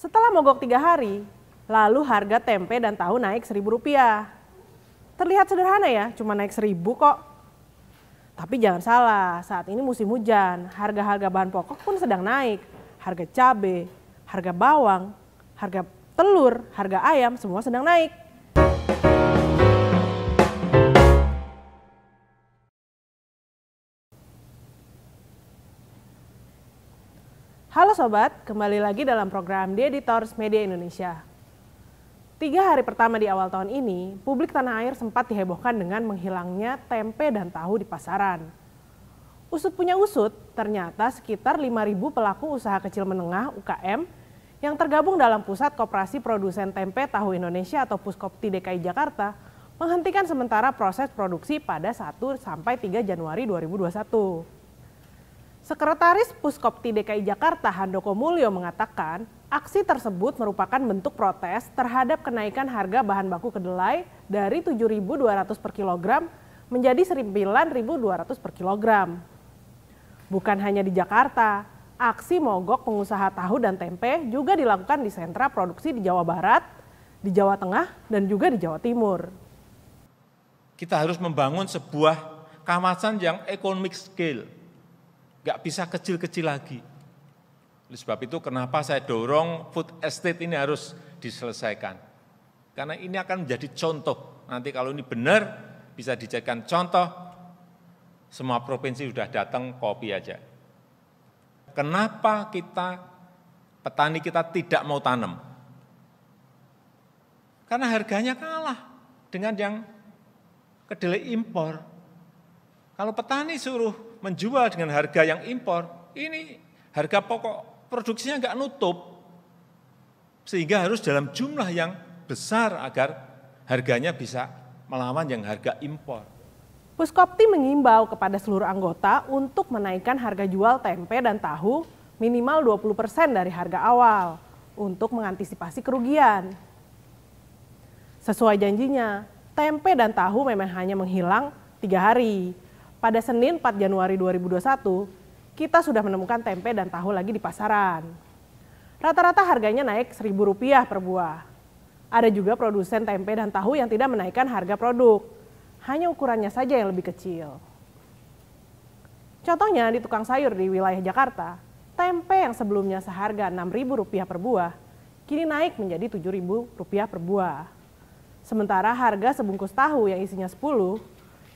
Setelah mogok tiga hari, lalu harga tempe dan tahu naik seribu rupiah. Terlihat sederhana ya, cuma naik seribu kok. Tapi jangan salah, saat ini musim hujan, harga-harga bahan pokok pun sedang naik. Harga cabai, harga bawang, harga telur, harga ayam semua sedang naik. Halo Sobat, kembali lagi dalam program The Editors Media Indonesia. Tiga hari pertama di awal tahun ini, publik tanah air sempat dihebohkan dengan menghilangnya tempe dan tahu di pasaran. Usut punya usut, ternyata sekitar 5.000 pelaku usaha kecil menengah UKM yang tergabung dalam Pusat Koperasi Produsen Tempe Tahu Indonesia atau Puskopti DKI Jakarta menghentikan sementara proses produksi pada 1 sampai 3 Januari 2021. Sekretaris Puskopti DKI Jakarta Handoko Mulyo mengatakan, aksi tersebut merupakan bentuk protes terhadap kenaikan harga bahan baku kedelai dari 7.200 per kilogram menjadi 9.200 per kilogram. Bukan hanya di Jakarta, aksi mogok pengusaha tahu dan tempe juga dilakukan di sentra produksi di Jawa Barat, di Jawa Tengah, dan juga di Jawa Timur. Kita harus membangun sebuah kawasan yang economic scale, nggak bisa kecil-kecil lagi. Oleh sebab itu kenapa saya dorong food estate ini harus diselesaikan. Karena ini akan menjadi contoh. Nanti kalau ini benar bisa dijadikan contoh, semua provinsi sudah datang kopi aja. Kenapa kita, petani kita tidak mau tanam? Karena harganya kalah dengan yang kedelai impor. Kalau petani suruh menjual dengan harga yang impor, ini harga pokok produksinya nggak nutup, sehingga harus dalam jumlah yang besar agar harganya bisa melawan yang harga impor. Puskopti mengimbau kepada seluruh anggota untuk menaikkan harga jual tempe dan tahu minimal 20% dari harga awal untuk mengantisipasi kerugian. Sesuai janjinya, tempe dan tahu memang hanya menghilang tiga hari pada Senin 4 Januari 2021, kita sudah menemukan tempe dan tahu lagi di pasaran. Rata-rata harganya naik Rp1.000 per buah. Ada juga produsen tempe dan tahu yang tidak menaikkan harga produk. Hanya ukurannya saja yang lebih kecil. Contohnya di tukang sayur di wilayah Jakarta, tempe yang sebelumnya seharga Rp6.000 per buah, kini naik menjadi Rp7.000 per buah. Sementara harga sebungkus tahu yang isinya 10,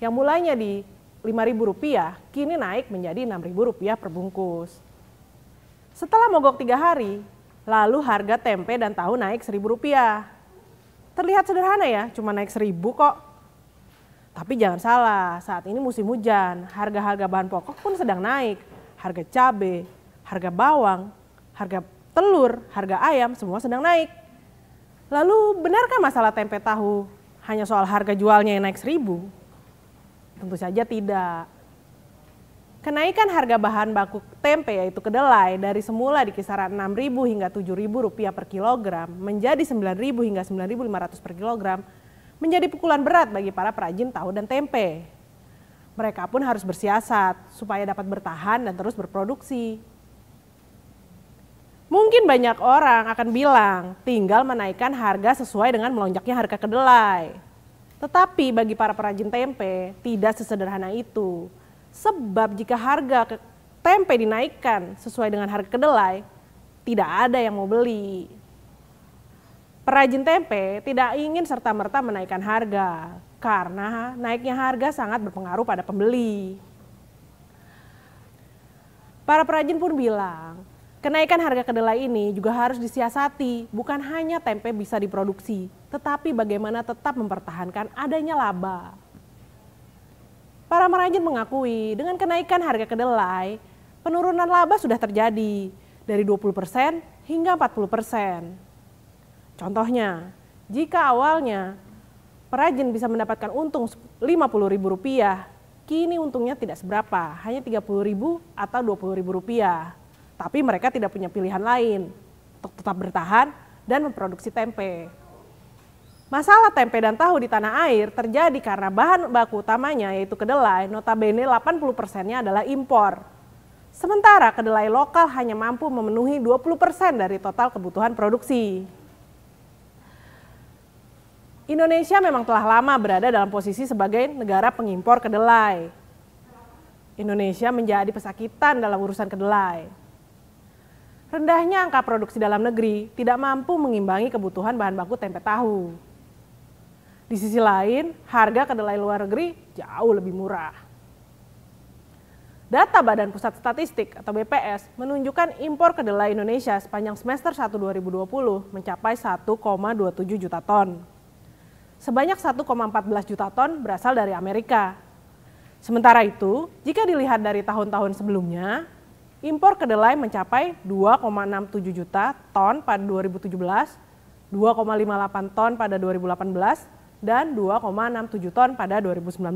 yang mulainya di Rp5.000 kini naik menjadi Rp6.000 per bungkus. Setelah mogok tiga hari, lalu harga tempe dan tahu naik Rp1.000. Terlihat sederhana ya, cuma naik Rp1.000 kok. Tapi jangan salah, saat ini musim hujan, harga-harga bahan pokok pun sedang naik. Harga cabai, harga bawang, harga telur, harga ayam semua sedang naik. Lalu benarkah masalah tempe tahu hanya soal harga jualnya yang naik seribu? Tentu saja tidak. Kenaikan harga bahan baku tempe yaitu kedelai dari semula di kisaran Rp6.000 hingga Rp7.000 per kilogram menjadi Rp9.000 hingga Rp9.500 per kilogram menjadi pukulan berat bagi para perajin tahu dan tempe. Mereka pun harus bersiasat supaya dapat bertahan dan terus berproduksi. Mungkin banyak orang akan bilang tinggal menaikkan harga sesuai dengan melonjaknya harga kedelai. Tetapi bagi para perajin tempe tidak sesederhana itu. Sebab jika harga tempe dinaikkan sesuai dengan harga kedelai, tidak ada yang mau beli. Perajin tempe tidak ingin serta-merta menaikkan harga karena naiknya harga sangat berpengaruh pada pembeli. Para perajin pun bilang, kenaikan harga kedelai ini juga harus disiasati, bukan hanya tempe bisa diproduksi, tetapi bagaimana tetap mempertahankan adanya laba. Para merajin mengakui dengan kenaikan harga kedelai, penurunan laba sudah terjadi dari 20% hingga 40%. Contohnya, jika awalnya perajin bisa mendapatkan untung Rp50.000, kini untungnya tidak seberapa, hanya Rp30.000 atau Rp20.000. Tapi mereka tidak punya pilihan lain untuk tetap bertahan dan memproduksi tempe. Masalah tempe dan tahu di tanah air terjadi karena bahan baku utamanya yaitu kedelai, notabene 80 persennya adalah impor. Sementara kedelai lokal hanya mampu memenuhi 20 persen dari total kebutuhan produksi. Indonesia memang telah lama berada dalam posisi sebagai negara pengimpor kedelai. Indonesia menjadi pesakitan dalam urusan kedelai. Rendahnya angka produksi dalam negeri tidak mampu mengimbangi kebutuhan bahan baku tempe tahu. Di sisi lain, harga kedelai luar negeri jauh lebih murah. Data Badan Pusat Statistik atau BPS menunjukkan impor kedelai Indonesia sepanjang semester 1 2020 mencapai 1,27 juta ton. Sebanyak 1,14 juta ton berasal dari Amerika. Sementara itu, jika dilihat dari tahun-tahun sebelumnya, impor kedelai mencapai 2,67 juta ton pada 2017, 2,58 ton pada 2018, dan 2,67 ton pada 2019.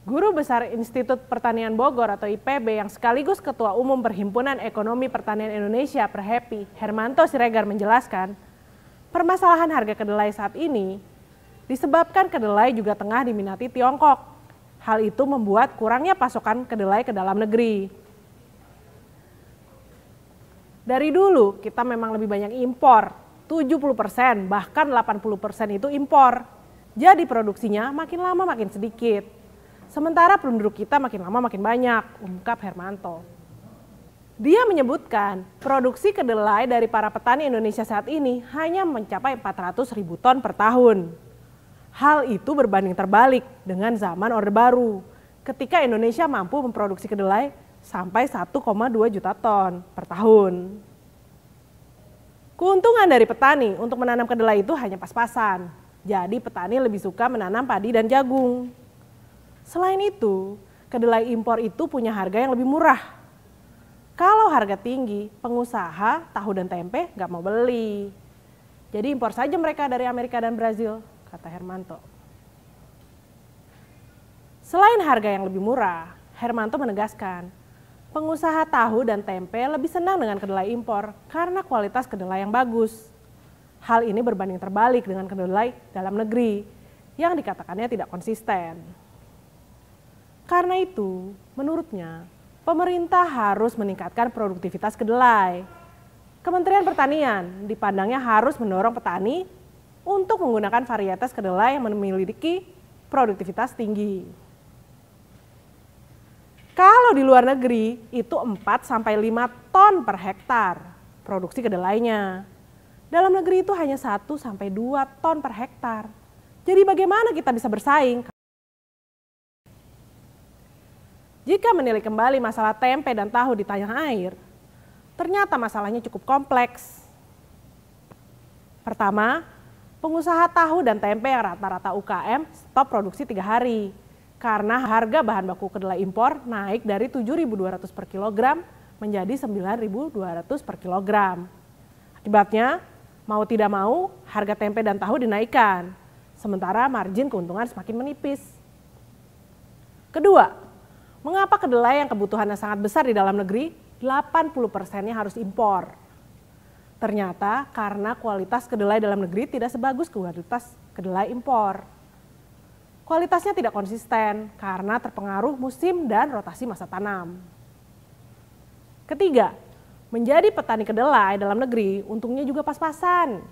Guru Besar Institut Pertanian Bogor atau IPB yang sekaligus Ketua Umum Perhimpunan Ekonomi Pertanian Indonesia Perhepi, Hermanto Siregar menjelaskan, permasalahan harga kedelai saat ini disebabkan kedelai juga tengah diminati Tiongkok. Hal itu membuat kurangnya pasokan kedelai ke dalam negeri. Dari dulu kita memang lebih banyak impor, 70% bahkan 80% itu impor. Jadi produksinya makin lama makin sedikit. Sementara penduduk kita makin lama makin banyak, ungkap Hermanto. Dia menyebutkan produksi kedelai dari para petani Indonesia saat ini hanya mencapai 400 ribu ton per tahun. Hal itu berbanding terbalik dengan zaman Orde Baru, ketika Indonesia mampu memproduksi kedelai sampai 1,2 juta ton per tahun. Keuntungan dari petani untuk menanam kedelai itu hanya pas-pasan. Jadi petani lebih suka menanam padi dan jagung. Selain itu, kedelai impor itu punya harga yang lebih murah. Kalau harga tinggi, pengusaha tahu dan tempe nggak mau beli. Jadi impor saja mereka dari Amerika dan Brazil, kata Hermanto. Selain harga yang lebih murah, Hermanto menegaskan Pengusaha tahu dan tempe lebih senang dengan kedelai impor karena kualitas kedelai yang bagus. Hal ini berbanding terbalik dengan kedelai dalam negeri yang dikatakannya tidak konsisten. Karena itu, menurutnya, pemerintah harus meningkatkan produktivitas kedelai. Kementerian Pertanian dipandangnya harus mendorong petani untuk menggunakan varietas kedelai yang memiliki produktivitas tinggi. Kalau di luar negeri itu 4 sampai 5 ton per hektar produksi kedelainya. Dalam negeri itu hanya 1 sampai 2 ton per hektar. Jadi bagaimana kita bisa bersaing? Jika menilai kembali masalah tempe dan tahu di tanah air, ternyata masalahnya cukup kompleks. Pertama, pengusaha tahu dan tempe yang rata-rata UKM stop produksi tiga hari karena harga bahan baku kedelai impor naik dari 7.200 per kilogram menjadi 9.200 per kilogram. Akibatnya, mau tidak mau harga tempe dan tahu dinaikkan, sementara margin keuntungan semakin menipis. Kedua, mengapa kedelai yang kebutuhannya sangat besar di dalam negeri, 80 persennya harus impor? Ternyata karena kualitas kedelai dalam negeri tidak sebagus kualitas kedelai impor kualitasnya tidak konsisten karena terpengaruh musim dan rotasi masa tanam. Ketiga, menjadi petani kedelai dalam negeri untungnya juga pas-pasan.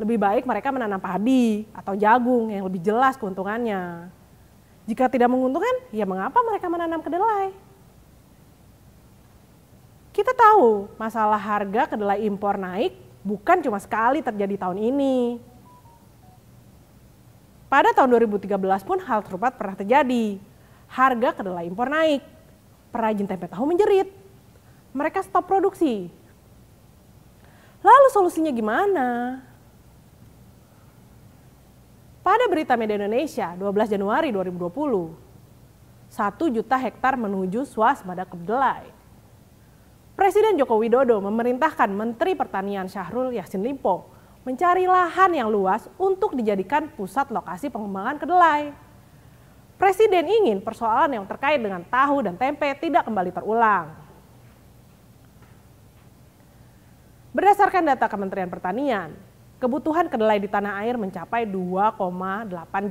Lebih baik mereka menanam padi atau jagung yang lebih jelas keuntungannya. Jika tidak menguntungkan, ya mengapa mereka menanam kedelai? Kita tahu masalah harga kedelai impor naik bukan cuma sekali terjadi tahun ini, pada tahun 2013 pun hal serupa pernah terjadi. Harga kedelai impor naik, perajin tempe tahu menjerit. Mereka stop produksi. Lalu solusinya gimana? Pada berita media Indonesia 12 Januari 2020, 1 juta hektar menuju swasembada kedelai. Presiden Joko Widodo memerintahkan Menteri Pertanian Syahrul Yassin Limpo mencari lahan yang luas untuk dijadikan pusat lokasi pengembangan kedelai. Presiden ingin persoalan yang terkait dengan tahu dan tempe tidak kembali terulang. Berdasarkan data Kementerian Pertanian, kebutuhan kedelai di tanah air mencapai 2,8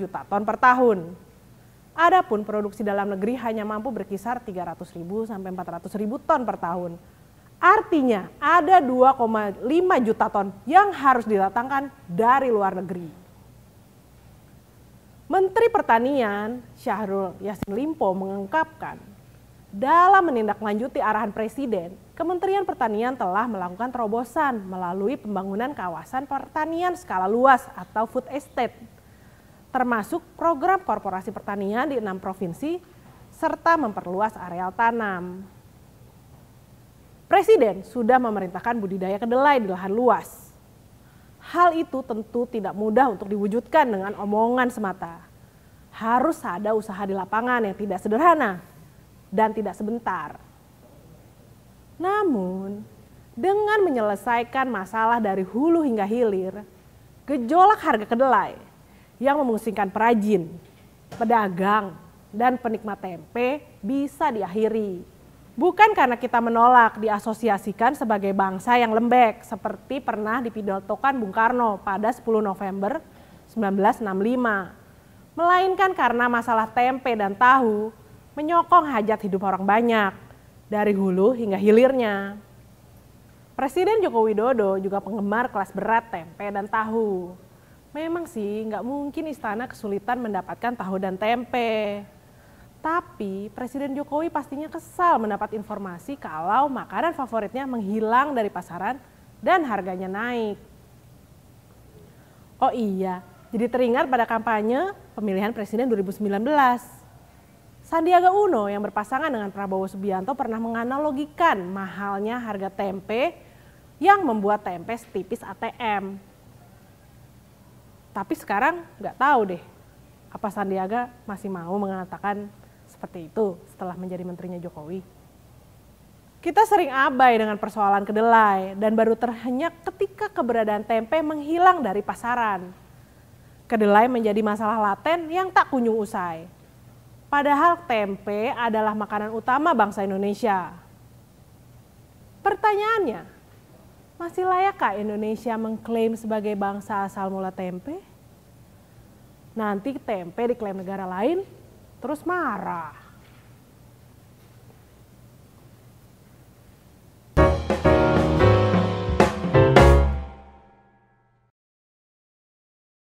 juta ton per tahun. Adapun produksi dalam negeri hanya mampu berkisar 300 ribu sampai 400 ribu ton per tahun. Artinya ada 2,5 juta ton yang harus didatangkan dari luar negeri. Menteri Pertanian Syahrul Yasin Limpo mengungkapkan, dalam menindaklanjuti arahan Presiden, Kementerian Pertanian telah melakukan terobosan melalui pembangunan kawasan pertanian skala luas atau food estate, termasuk program korporasi pertanian di enam provinsi, serta memperluas areal tanam. Presiden sudah memerintahkan budidaya kedelai di lahan luas. Hal itu tentu tidak mudah untuk diwujudkan dengan omongan semata. Harus ada usaha di lapangan yang tidak sederhana dan tidak sebentar. Namun, dengan menyelesaikan masalah dari hulu hingga hilir, gejolak harga kedelai yang memusingkan perajin, pedagang, dan penikmat tempe bisa diakhiri Bukan karena kita menolak diasosiasikan sebagai bangsa yang lembek seperti pernah dipidotokan Bung Karno pada 10 November 1965. Melainkan karena masalah tempe dan tahu menyokong hajat hidup orang banyak dari hulu hingga hilirnya. Presiden Joko Widodo juga penggemar kelas berat tempe dan tahu. Memang sih nggak mungkin istana kesulitan mendapatkan tahu dan tempe. Tapi Presiden Jokowi pastinya kesal mendapat informasi kalau makanan favoritnya menghilang dari pasaran dan harganya naik. Oh iya, jadi teringat pada kampanye pemilihan Presiden 2019. Sandiaga Uno yang berpasangan dengan Prabowo Subianto pernah menganalogikan mahalnya harga tempe yang membuat tempe setipis ATM. Tapi sekarang nggak tahu deh apa Sandiaga masih mau mengatakan seperti itu setelah menjadi menterinya Jokowi? Kita sering abai dengan persoalan kedelai dan baru terhenyak ketika keberadaan tempe menghilang dari pasaran. Kedelai menjadi masalah laten yang tak kunjung usai. Padahal tempe adalah makanan utama bangsa Indonesia. Pertanyaannya, masih layakkah Indonesia mengklaim sebagai bangsa asal mula tempe? Nanti tempe diklaim negara lain, terus marah